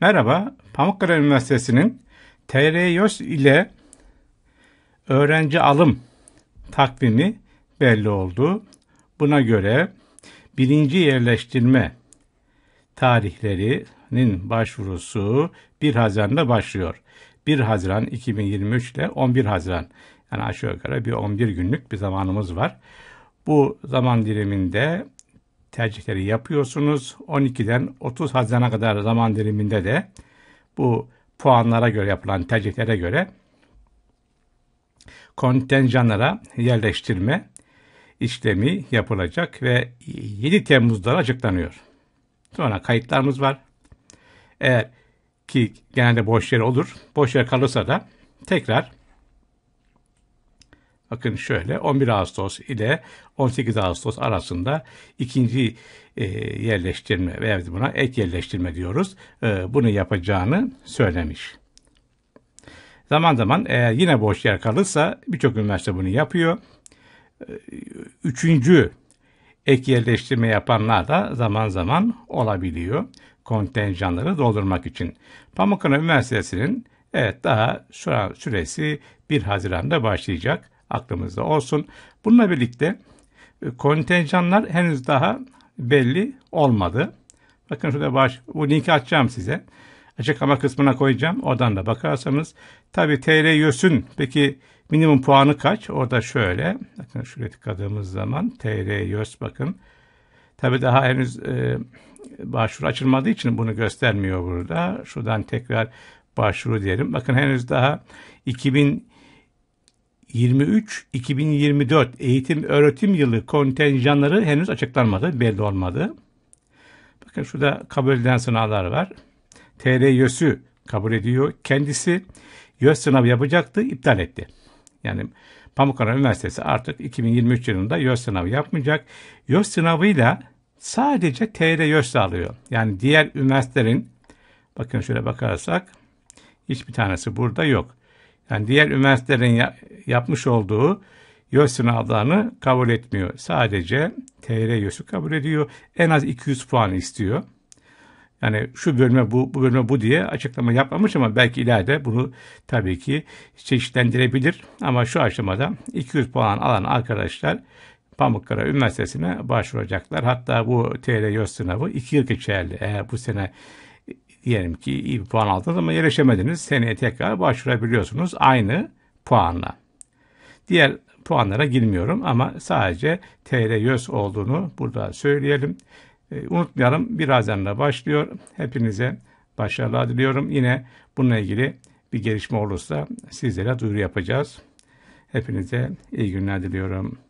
Merhaba, Pamukkale Üniversitesi'nin TRYOS ile öğrenci alım takvimi belli oldu. Buna göre birinci yerleştirme tarihlerinin başvurusu 1 Haziran'da başlıyor. 1 Haziran 2023 ile 11 Haziran yani aşağı yukarı bir 11 günlük bir zamanımız var. Bu zaman diliminde tercihleri yapıyorsunuz. 12'den 30 Haziran'a kadar zaman diliminde de bu puanlara göre yapılan tercihlere göre kontenjanlara yerleştirme işlemi yapılacak ve 7 Temmuz'da açıklanıyor. Sonra kayıtlarımız var. Eğer ki genelde boş yer olur, boş yer kalırsa da tekrar Bakın şöyle 11 Ağustos ile 18 Ağustos arasında ikinci e, yerleştirme veya buna ek yerleştirme diyoruz. E, bunu yapacağını söylemiş. Zaman zaman eğer yine boş yer kalırsa birçok üniversite bunu yapıyor. E, üçüncü ek yerleştirme yapanlar da zaman zaman olabiliyor kontenjanları doldurmak için. Pamukkale Üniversitesi'nin evet daha şu an süresi 1 Haziran'da başlayacak aklımızda olsun. Bununla birlikte e, kontenjanlar henüz daha belli olmadı. Bakın şurada baş, bu linki açacağım size. Açıklama kısmına koyacağım. Oradan da bakarsanız. Tabi TR YÖS'ün peki minimum puanı kaç? Orada şöyle. Bakın şuraya tıkladığımız zaman TR YÖS bakın. Tabi daha henüz e, başvuru açılmadığı için bunu göstermiyor burada. Şuradan tekrar başvuru diyelim. Bakın henüz daha 2000 23-2024 eğitim öğretim yılı kontenjanları henüz açıklanmadı, belli olmadı. Bakın şurada kabul edilen sınavlar var. TR YÖS'ü kabul ediyor. Kendisi YÖS sınavı yapacaktı, iptal etti. Yani Pamukkale Üniversitesi artık 2023 yılında YÖS sınavı yapmayacak. YÖS sınavıyla sadece TR YÖS sağlıyor. Yani diğer üniversitelerin bakın şöyle bakarsak hiçbir tanesi burada yok. Yani diğer üniversitelerin ya, yapmış olduğu YÖS sınavlarını kabul etmiyor. Sadece TR YÖS'ü kabul ediyor. En az 200 puan istiyor. Yani şu bölme bu, bu bölme bu diye açıklama yapmamış ama belki ileride bunu tabii ki çeşitlendirebilir. Ama şu aşamada 200 puan alan arkadaşlar pamukkara Üniversitesi'ne başvuracaklar. Hatta bu TR YÖS sınavı 2 yıl geçerli. Eğer bu sene diyelim ki iyi bir puan aldınız ama yerleşemediniz. Seneye tekrar başvurabiliyorsunuz aynı puanla. Diğer puanlara girmiyorum ama sadece TR YÖS olduğunu burada söyleyelim. E, unutmayalım birazdan da başlıyor. Hepinize başarılar diliyorum. Yine bununla ilgili bir gelişme olursa sizlere duyuru yapacağız. Hepinize iyi günler diliyorum.